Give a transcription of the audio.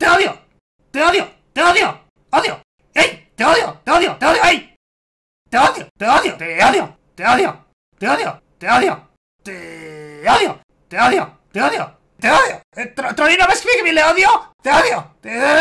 ¡Te odio! ¡Te odio! ¡Te odio! ¡Odio! ¡Ey! ¡Te odio! ¡Te odio! ¡Te odio! ¡Ey! ¡Te odio! ¡Te odio! ¡Te odio! ¡Te odio! ¡Te odio! ¡Te odio! ¡Te odio! ¡Te odio! ¡Te odio! ¡Te odio! te odio le odio! ¡Te odio! ¡Te odio!